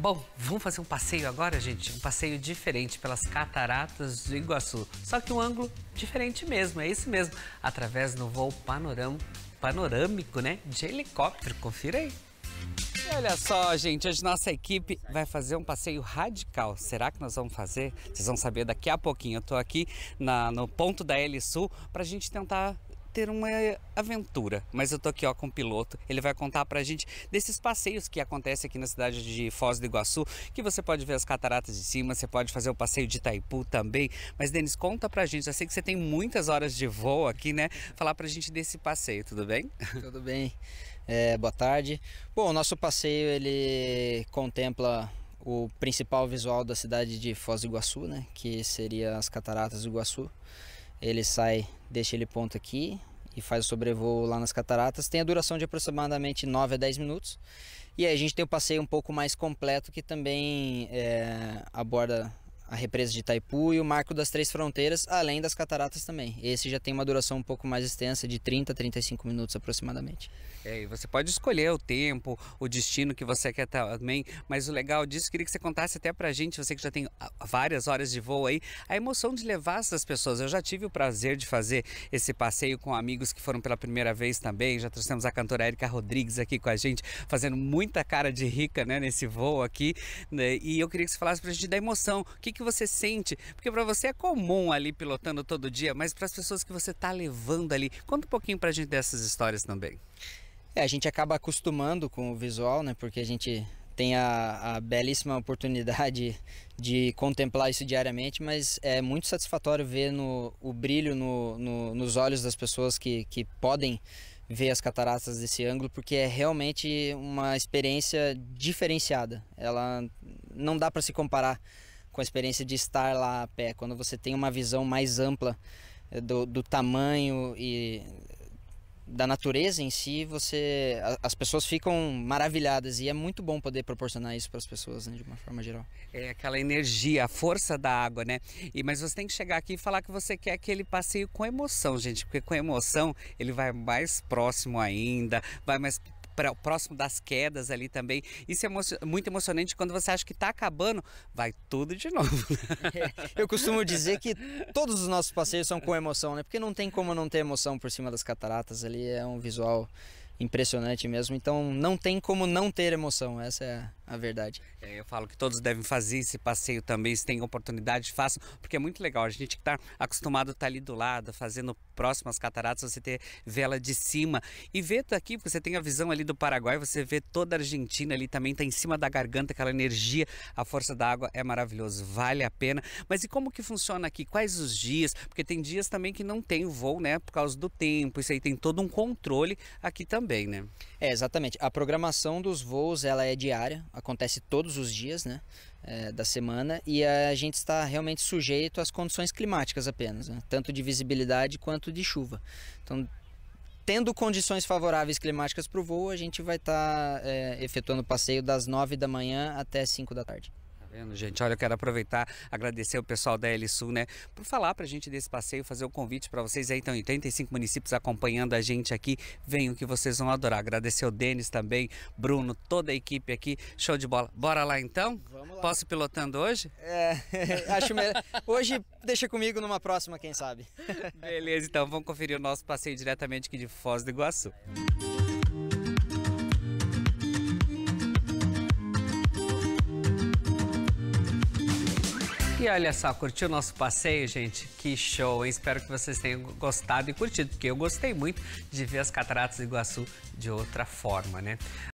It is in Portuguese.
Bom, vamos fazer um passeio agora, gente? Um passeio diferente pelas cataratas do Iguaçu. Só que um ângulo diferente mesmo, é isso mesmo. Através do voo panorama, panorâmico, né? De helicóptero, confira aí. E olha só, gente, hoje nossa equipe vai fazer um passeio radical. Será que nós vamos fazer? Vocês vão saber daqui a pouquinho. Eu tô aqui na, no ponto da L Sul para a gente tentar ter uma aventura. Mas eu tô aqui ó com o piloto, ele vai contar pra gente desses passeios que acontecem aqui na cidade de Foz do Iguaçu, que você pode ver as cataratas de cima, você pode fazer o passeio de Itaipu também. Mas Denis, conta pra gente, eu sei que você tem muitas horas de voo aqui, né? Falar pra gente desse passeio, tudo bem? Tudo bem. É, boa tarde. Bom, o nosso passeio ele contempla o principal visual da cidade de Foz do Iguaçu, né? Que seria as Cataratas do Iguaçu. Ele sai deste ponto aqui, e faz o sobrevoo lá nas cataratas, tem a duração de aproximadamente 9 a 10 minutos. E aí a gente tem o passeio um pouco mais completo que também é, aborda a represa de Itaipu e o Marco das Três Fronteiras, além das cataratas também. Esse já tem uma duração um pouco mais extensa, de 30 a 35 minutos aproximadamente. É, e você pode escolher o tempo, o destino que você quer também, mas o legal disso, queria que você contasse até pra gente, você que já tem ah, várias horas de voo aí, a emoção de levar essas pessoas. Eu já tive o prazer de fazer esse passeio com amigos que foram pela primeira vez também, já trouxemos a cantora Erika Rodrigues aqui com a gente, fazendo muita cara de rica, né, nesse voo aqui, né? e eu queria que você falasse pra gente da emoção, o que que você sente? Porque para você é comum ali pilotando todo dia, mas para as pessoas que você está levando ali, conta um pouquinho para a gente dessas histórias também. É, a gente acaba acostumando com o visual, né? Porque a gente tem a, a, belíssima oportunidade de contemplar isso diariamente, mas é muito satisfatório ver no, o brilho no, no, nos olhos das pessoas que, que podem ver as cataratas desse ângulo, porque é realmente uma experiência diferenciada. Ela não dá para se comparar com a experiência de estar lá a pé, quando você tem uma visão mais ampla eh, do, do tamanho e da natureza em si, você as pessoas ficam maravilhadas e é muito bom poder proporcionar isso para as pessoas né, de uma forma geral. É aquela energia, a força da água, né? E mas você tem que chegar aqui e falar que você quer aquele passeio com emoção, gente, porque com emoção ele vai mais próximo ainda, vai mais próximo das quedas ali também. Isso é muito emocionante quando você acha que está acabando, vai tudo de novo. Né? É, eu costumo dizer que todos os nossos passeios são com emoção, né? Porque não tem como não ter emoção por cima das cataratas ali, é um visual impressionante mesmo. Então não tem como não ter emoção. Essa é a verdade. É, eu falo que todos devem fazer esse passeio também, se tem oportunidade, façam, porque é muito legal. A gente que está acostumado a estar tá ali do lado, fazendo próximo às cataratas, você ter vela de cima e ver daqui, tá porque você tem a visão ali do Paraguai, você vê toda a Argentina ali também, tá em cima da garganta, aquela energia, a força da água é maravilhoso, vale a pena. Mas e como que funciona aqui? Quais os dias? Porque tem dias também que não tem voo, né, por causa do tempo, isso aí tem todo um controle aqui também, né? É, exatamente. A programação dos voos, ela é diária, acontece todos os dias né, é, da semana e a gente está realmente sujeito às condições climáticas apenas, né, tanto de visibilidade quanto de chuva. Então, tendo condições favoráveis climáticas para o voo, a gente vai estar tá, é, efetuando o passeio das 9 da manhã até 5 da tarde vendo, gente? Olha, eu quero aproveitar, agradecer o pessoal da LSU, né, por falar pra gente desse passeio, fazer o um convite para vocês aí, então, 85 municípios acompanhando a gente aqui. Venham que vocês vão adorar. Agradecer o Denis também, Bruno, toda a equipe aqui. Show de bola. Bora lá então? Vamos lá. Posso pilotando hoje? É, acho melhor. Hoje deixa comigo numa próxima, quem sabe. Beleza, então vamos conferir o nosso passeio diretamente aqui de Foz do Iguaçu. E olha só, curtiu o nosso passeio, gente? Que show, hein? Espero que vocês tenham gostado e curtido, porque eu gostei muito de ver as cataratas do Iguaçu de outra forma, né?